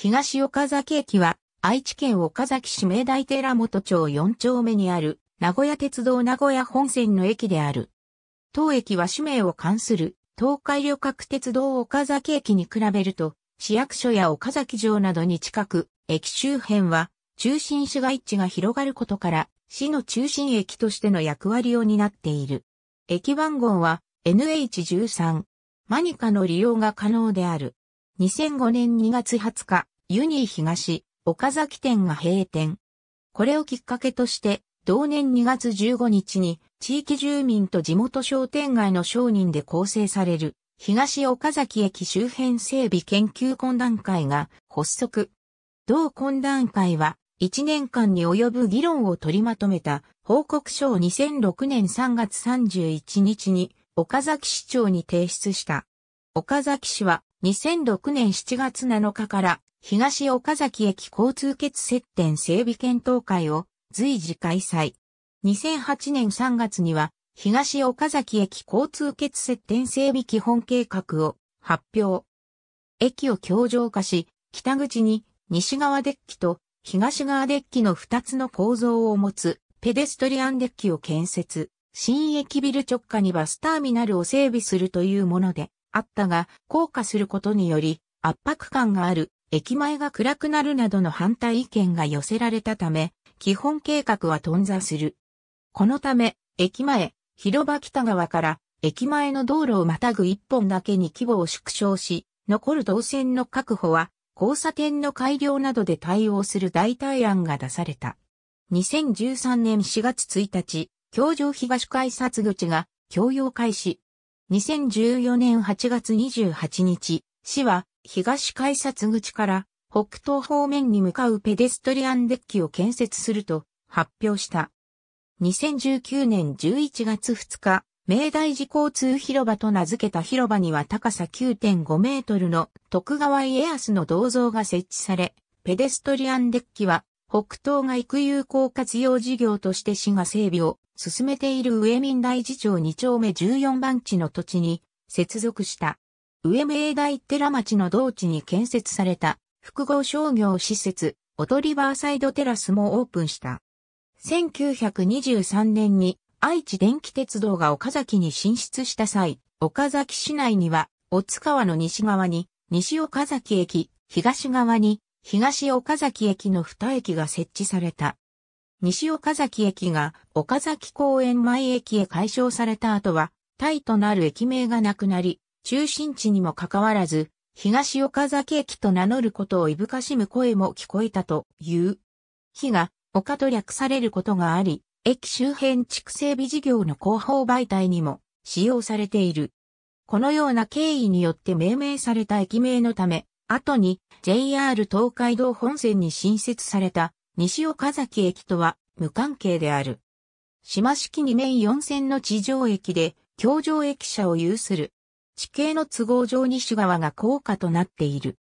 東岡崎駅は、愛知県岡崎市明大寺本町4丁目にある、名古屋鉄道名古屋本線の駅である。当駅は市名を関する、東海旅客鉄道岡崎駅に比べると、市役所や岡崎城などに近く、駅周辺は、中心市街地が広がることから、市の中心駅としての役割を担っている。駅番号は NH13。マニカの利用が可能である。2005年2月20日、ユニー東、岡崎店が閉店。これをきっかけとして、同年2月15日に、地域住民と地元商店街の商人で構成される、東岡崎駅周辺整備研究懇談会が発足。同懇談会は、1年間に及ぶ議論を取りまとめた報告書を2006年3月31日に岡崎市長に提出した。岡崎市は2006年7月7日から東岡崎駅交通結接点整備検討会を随時開催。2008年3月には東岡崎駅交通結接点整備基本計画を発表。駅を強上化し、北口に西側デッキと東側デッキの2つの構造を持つペデストリアンデッキを建設。新駅ビル直下にバスターミナルを整備するというもので、あったが、降下することにより圧迫感がある駅前が暗くなるなどの反対意見が寄せられたため、基本計画は頓挫する。このため、駅前、広場北側から駅前の道路をまたぐ一本だけに規模を縮小し、残る動線の確保は交差点の改良などで対応する代替案が出された。2013年4月1日、京城東改札口が共用開始。2014年8月28日、市は東改札口から北東方面に向かうペデストリアンデッキを建設すると発表した。2019年11月2日、明大寺交通広場と名付けた広場には高さ9.5メートルの徳川家康の銅像が設置され、ペデストリアンデッキは北東が育有効活用事業として市が整備を進めている上民大寺町2丁目14番地の土地に接続した。上明大寺町の同地に建設された複合商業施設、オトリバーサイドテラスもオープンした。1923年に愛知電気鉄道が岡崎に進出した際、岡崎市内には、大津川の西側に、西岡崎駅、東側に、東岡崎駅の2駅が設置された。西岡崎駅が岡崎公園前駅へ解消された後は、タイとなる駅名がなくなり、中心地にもかかわらず、東岡崎駅と名乗ることをいぶかしむ声も聞こえたという。日が丘と略されることがあり、駅周辺地区整備事業の広報媒体にも使用されている。このような経緯によって命名された駅名のため、後に JR 東海道本線に新設された西岡崎駅とは無関係である。島式2面4線の地上駅で、橋上駅舎を有する。地形の都合上西側が高架となっている。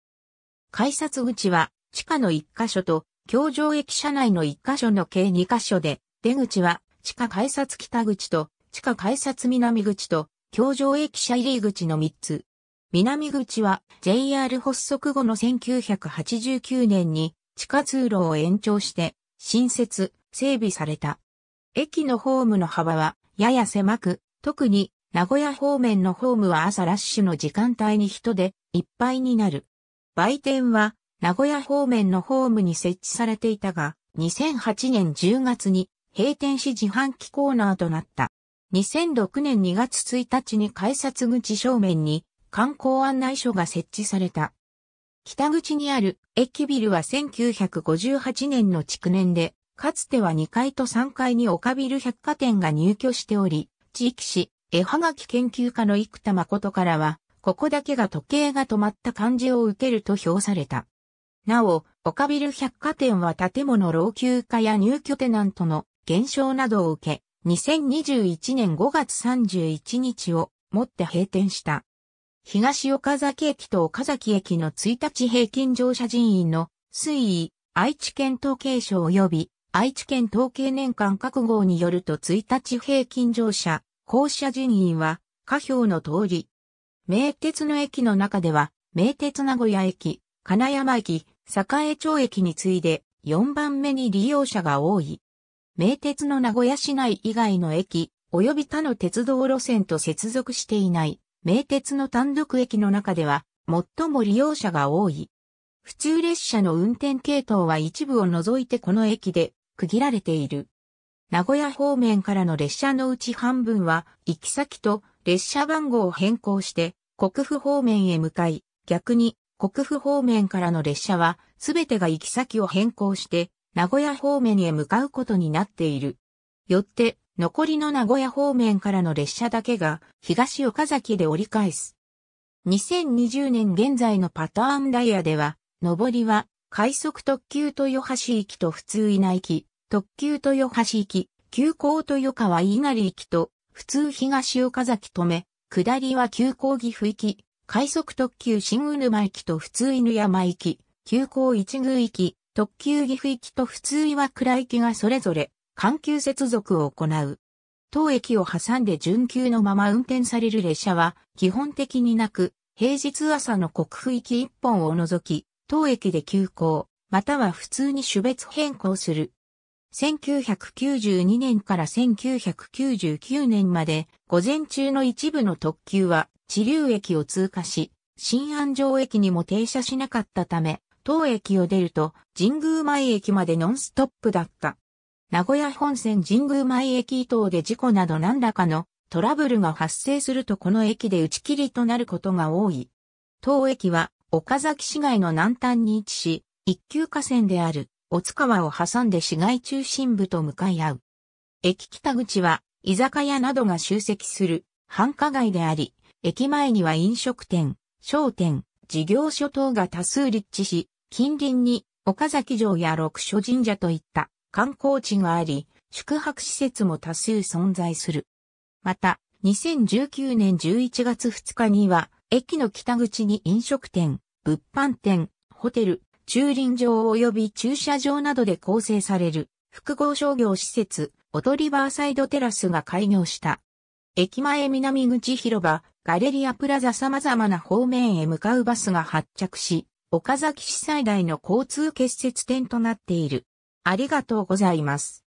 改札口は地下の1箇所と、橋上駅舎内の1箇所の計2箇所で、出口は地下改札北口と、地下改札南口と、橋上駅舎入り口の3つ。南口は JR 発足後の1989年に地下通路を延長して新設、整備された。駅のホームの幅はやや狭く、特に名古屋方面のホームは朝ラッシュの時間帯に人でいっぱいになる。売店は名古屋方面のホームに設置されていたが、2008年10月に閉店し自販機コーナーとなった。2006年2月1日に改札口正面に観光案内所が設置された。北口にある駅ビルは1958年の築年で、かつては2階と3階に岡ビル百貨店が入居しており、地域市、絵はがき研究家の生田誠からは、ここだけが時計が止まった感じを受けると評された。なお、岡ビル百貨店は建物老朽化や入居テナントの減少などを受け、2021年5月31日をもって閉店した。東岡崎駅と岡崎駅の1日平均乗車人員の推移、愛知県統計省及び愛知県統計年間各号によると1日平均乗車、降車人員は下表の通り。名鉄の駅の中では、名鉄名古屋駅、金山駅、栄町駅に次いで4番目に利用者が多い。名鉄の名古屋市内以外の駅、及び他の鉄道路線と接続していない。名鉄の単独駅の中では、最も利用者が多い。普通列車の運転系統は一部を除いてこの駅で区切られている。名古屋方面からの列車のうち半分は、行き先と列車番号を変更して、国府方面へ向かい、逆に国府方面からの列車は、すべてが行き先を変更して、名古屋方面へ向かうことになっている。よって、残りの名古屋方面からの列車だけが東岡崎で折り返す。2020年現在のパターンダイヤでは、上りは快速特急豊橋行きと普通稲行き、特急豊橋行き、急行豊川稲荷行きと普通東岡崎止め、下りは急行岐阜行き、快速特急新沼ぬ行きと普通犬山行き、急行一宮行き、特急岐阜行きと普通岩倉行きがそれぞれ緩急接続を行う。当駅を挟んで準急のまま運転される列車は基本的になく、平日朝の国府行き1本を除き、当駅で急行、または普通に種別変更する。1992年から1999年まで午前中の一部の特急は地流駅を通過し、新安城駅にも停車しなかったため、当駅を出ると神宮前駅までノンストップだった。名古屋本線神宮前駅等で事故など何らかのトラブルが発生するとこの駅で打ち切りとなることが多い。当駅は岡崎市街の南端に位置し、一級河川である小津川を挟んで市街中心部と向かい合う。駅北口は居酒屋などが集積する繁華街であり、駅前には飲食店、商店、事業所等が多数立地し、近隣に岡崎城や六所神社といった観光地があり、宿泊施設も多数存在する。また、2019年11月2日には、駅の北口に飲食店、物販店、ホテル、駐輪場及び駐車場などで構成される複合商業施設、オトリバーサイドテラスが開業した。駅前南口広場、ガレリアプラザ様々な方面へ向かうバスが発着し、岡崎市最大の交通結節点となっている。ありがとうございます。